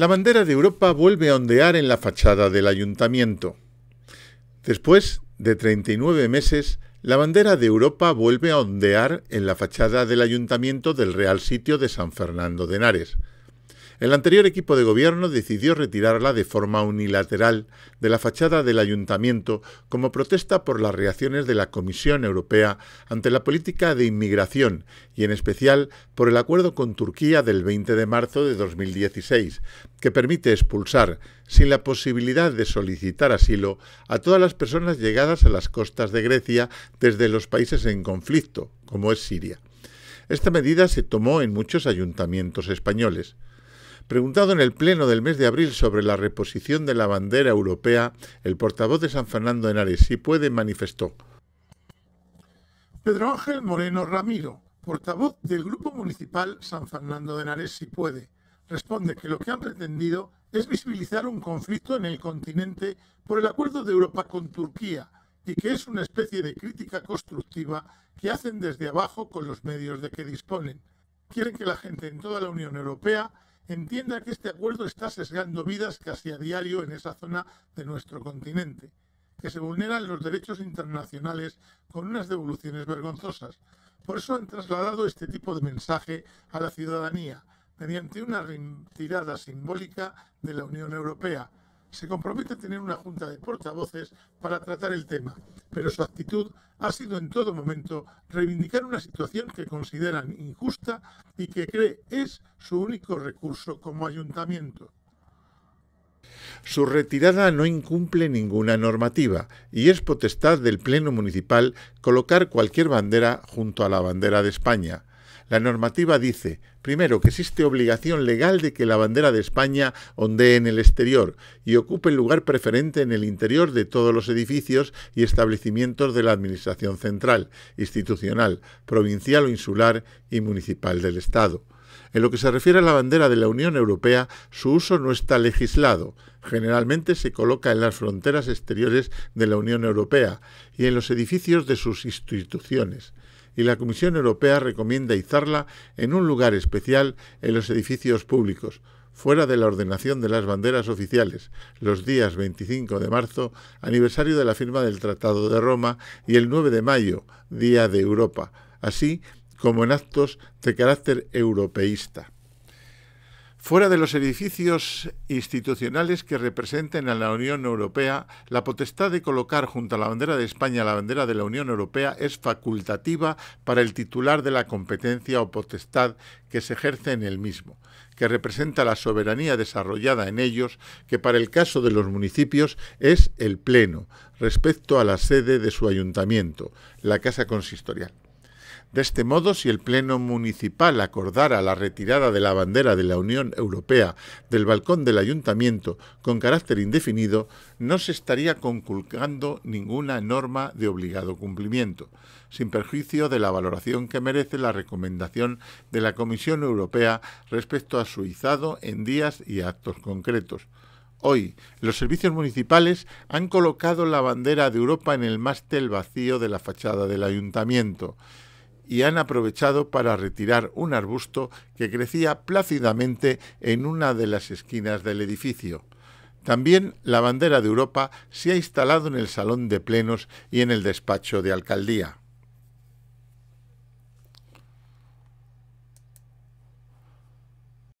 La bandera de Europa vuelve a ondear en la fachada del ayuntamiento. Después de 39 meses, la bandera de Europa vuelve a ondear en la fachada del ayuntamiento del Real Sitio de San Fernando de Henares. El anterior equipo de gobierno decidió retirarla de forma unilateral de la fachada del ayuntamiento como protesta por las reacciones de la Comisión Europea ante la política de inmigración y en especial por el acuerdo con Turquía del 20 de marzo de 2016, que permite expulsar, sin la posibilidad de solicitar asilo, a todas las personas llegadas a las costas de Grecia desde los países en conflicto, como es Siria. Esta medida se tomó en muchos ayuntamientos españoles. Preguntado en el Pleno del mes de abril sobre la reposición de la bandera europea, el portavoz de San Fernando de Henares, si puede, manifestó. Pedro Ángel Moreno Ramiro, portavoz del Grupo Municipal San Fernando de Henares, si puede, responde que lo que han pretendido es visibilizar un conflicto en el continente por el acuerdo de Europa con Turquía y que es una especie de crítica constructiva que hacen desde abajo con los medios de que disponen. Quieren que la gente en toda la Unión Europea entienda que este acuerdo está sesgando vidas casi a diario en esa zona de nuestro continente, que se vulneran los derechos internacionales con unas devoluciones vergonzosas. Por eso han trasladado este tipo de mensaje a la ciudadanía, mediante una retirada simbólica de la Unión Europea, se compromete a tener una junta de portavoces para tratar el tema, pero su actitud ha sido en todo momento reivindicar una situación que consideran injusta y que cree es su único recurso como ayuntamiento. Su retirada no incumple ninguna normativa y es potestad del Pleno Municipal colocar cualquier bandera junto a la bandera de España, la normativa dice, primero, que existe obligación legal de que la bandera de España ondee en el exterior y ocupe el lugar preferente en el interior de todos los edificios y establecimientos de la Administración central, institucional, provincial o insular y municipal del Estado. En lo que se refiere a la bandera de la Unión Europea, su uso no está legislado. Generalmente se coloca en las fronteras exteriores de la Unión Europea y en los edificios de sus instituciones y la Comisión Europea recomienda izarla en un lugar especial en los edificios públicos, fuera de la ordenación de las banderas oficiales, los días 25 de marzo, aniversario de la firma del Tratado de Roma, y el 9 de mayo, Día de Europa, así como en actos de carácter europeísta fuera de los edificios institucionales que representen a la Unión Europea, la potestad de colocar junto a la bandera de España la bandera de la Unión Europea es facultativa para el titular de la competencia o potestad que se ejerce en el mismo, que representa la soberanía desarrollada en ellos, que para el caso de los municipios es el Pleno, respecto a la sede de su ayuntamiento, la Casa Consistorial. De este modo, si el Pleno Municipal acordara la retirada de la bandera de la Unión Europea del balcón del Ayuntamiento con carácter indefinido, no se estaría conculcando ninguna norma de obligado cumplimiento, sin perjuicio de la valoración que merece la recomendación de la Comisión Europea respecto a su izado en días y actos concretos. Hoy, los servicios municipales han colocado la bandera de Europa en el mástil vacío de la fachada del ayuntamiento y han aprovechado para retirar un arbusto que crecía plácidamente en una de las esquinas del edificio. También la bandera de Europa se ha instalado en el salón de plenos y en el despacho de alcaldía.